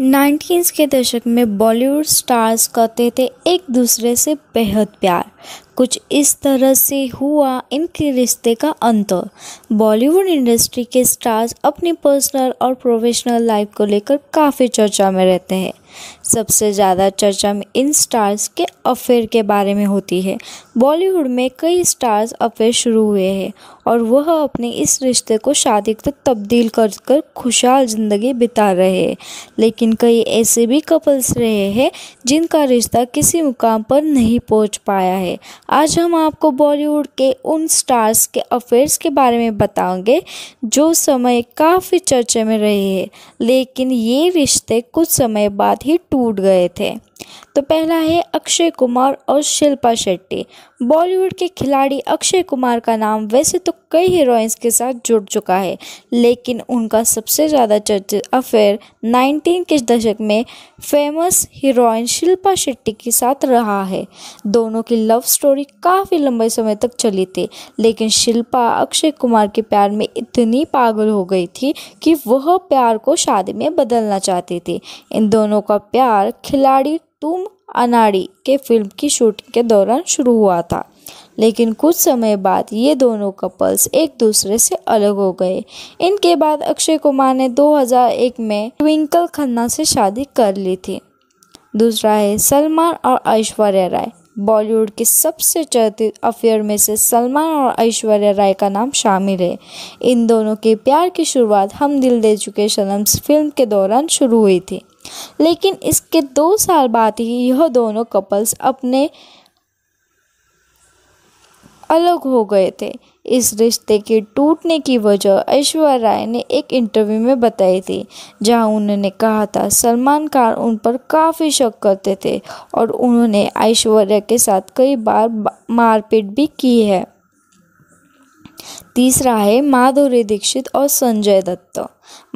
nineties के दशक में बॉलीवुड स्टार्स करते थे एक दूसरे से बेहद प्यार कुछ इस तरह से हुआ इनके रिश्ते का अंत बॉलीवुड इंडस्ट्री के स्टार्स अपनी पर्सनल और प्रोफेशनल लाइफ को लेकर काफ़ी चर्चा में रहते हैं सबसे ज़्यादा चर्चा इन स्टार्स के अफेयर के बारे में होती है बॉलीवुड में कई स्टार्स अफेयर शुरू हुए हैं और वह अपने इस रिश्ते को शादी तक तब्दील कर कर खुशहाल ज़िंदगी बिता रहे हैं लेकिन कई ऐसे भी कपल्स रहे हैं जिनका रिश्ता किसी मुकाम पर नहीं पहुंच पाया है आज हम आपको बॉलीवुड के उन स्टार्स के अफेयर्स के बारे में बताएंगे जो समय काफ़ी चर्चा में रहे हैं लेकिन ये रिश्ते कुछ समय बाद ही टूट गए थे तो पहला है अक्षय कुमार और शिल्पा शेट्टी बॉलीवुड के खिलाड़ी अक्षय कुमार का नाम वैसे तो कई हीरोइंस के साथ जुड़ चुका है लेकिन उनका सबसे ज़्यादा चर्चित अफेयर 19 के दशक में फेमस हीरोइन शिल्पा शेट्टी के साथ रहा है दोनों की लव स्टोरी काफ़ी लंबे समय तक चली थी लेकिन शिल्पा अक्षय कुमार के प्यार में इतनी पागल हो गई थी कि वह प्यार को शादी में बदलना चाहती थी इन दोनों का प्यार खिलाड़ी तुम अनाड़ी के फिल्म की शूटिंग के दौरान शुरू हुआ था लेकिन कुछ समय बाद ये दोनों कपल्स एक दूसरे से अलग हो गए इनके बाद अक्षय कुमार ने 2001 में ट्विंकल खन्ना से शादी कर ली थी दूसरा है सलमान और ऐश्वर्या राय बॉलीवुड के सबसे चर्चित अफेयर में से सलमान और ऐश्वर्या राय का नाम शामिल है इन दोनों के प्यार की शुरुआत हम दिल दे चुके शनम्स फिल्म के दौरान शुरू हुई थी लेकिन इसके दो साल बाद ही यह दोनों कपल्स अपने अलग हो गए थे इस रिश्ते के टूटने की वजह ऐश्वर्या राय ने एक इंटरव्यू में बताई थी जहां उन्होंने कहा था सलमान खान उन पर काफ़ी शक करते थे और उन्होंने ऐश्वर्या के साथ कई बार मारपीट भी की है तीसरा है माधुरी दीक्षित और संजय दत्त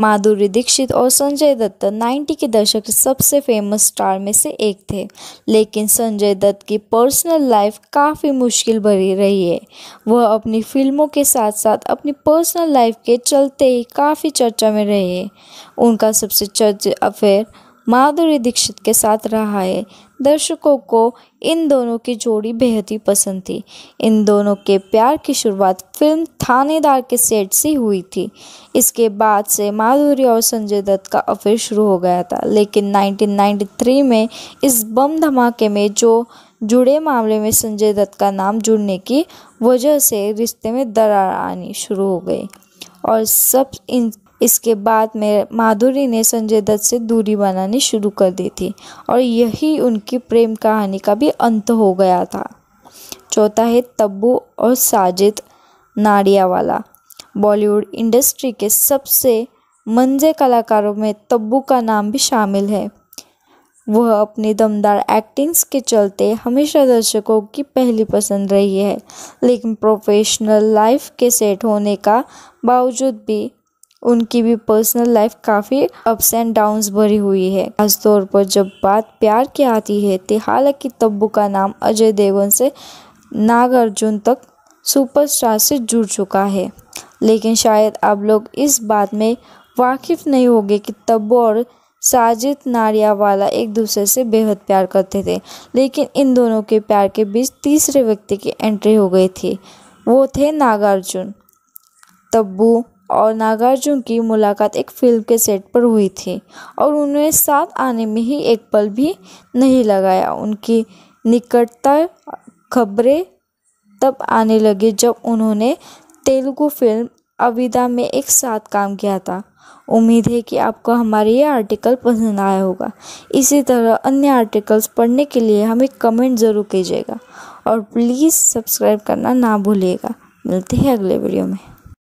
माधुरी दीक्षित और संजय दत्त नाइन्टी के दशक सबसे फेमस स्टार में से एक थे लेकिन संजय दत्त की पर्सनल लाइफ काफ़ी मुश्किल भरी रही है वह अपनी फिल्मों के साथ साथ अपनी पर्सनल लाइफ के चलते ही काफ़ी चर्चा में रहे उनका सबसे चर्चित अफेयर माधुरी दीक्षित के साथ रहा है दर्शकों को इन दोनों की जोड़ी बेहद ही पसंद थी इन दोनों के प्यार की शुरुआत फिल्म थानेदार के सेट से हुई थी इसके बाद से माधुरी और संजय दत्त का अफेयर शुरू हो गया था लेकिन 1993 में इस बम धमाके में जो जुड़े मामले में संजय दत्त का नाम जुड़ने की वजह से रिश्ते में दरार आनी शुरू हो गई और सब इन इसके बाद में माधुरी ने संजय दत्त से दूरी बनानी शुरू कर दी थी और यही उनकी प्रेम कहानी का भी अंत हो गया था चौथा है तब्बू और साजिद नाडियावाला बॉलीवुड इंडस्ट्री के सबसे मंजे कलाकारों में तब्बू का नाम भी शामिल है वह अपनी दमदार एक्टिंग्स के चलते हमेशा दर्शकों की पहली पसंद रही है लेकिन प्रोफेशनल लाइफ के सेट होने का बावजूद भी उनकी भी पर्सनल लाइफ काफ़ी अप्स एंड डाउन्स भरी हुई है खासतौर पर जब बात प्यार की आती है तो हालांकि तब्बू का नाम अजय देवगन से नागार्जुन तक सुपरस्टार से जुड़ चुका है लेकिन शायद आप लोग इस बात में वाकिफ नहीं होंगे कि तब्बू और साजिद नारियावाला एक दूसरे से बेहद प्यार करते थे लेकिन इन दोनों के प्यार के बीच तीसरे व्यक्ति की एंट्री हो गई थी वो थे नागार्जुन तब्बू और नागार्जुन की मुलाकात एक फिल्म के सेट पर हुई थी और उन्हें साथ आने में ही एक पल भी नहीं लगाया उनकी निकटता खबरें तब आने लगी जब उन्होंने तेलुगु फिल्म अविदा में एक साथ काम किया था उम्मीद है कि आपको हमारे ये आर्टिकल पसंद आया होगा इसी तरह अन्य आर्टिकल्स पढ़ने के लिए हमें कमेंट ज़रूर कीजिएगा और प्लीज़ सब्सक्राइब करना ना भूलिएगा मिलते हैं अगले वीडियो में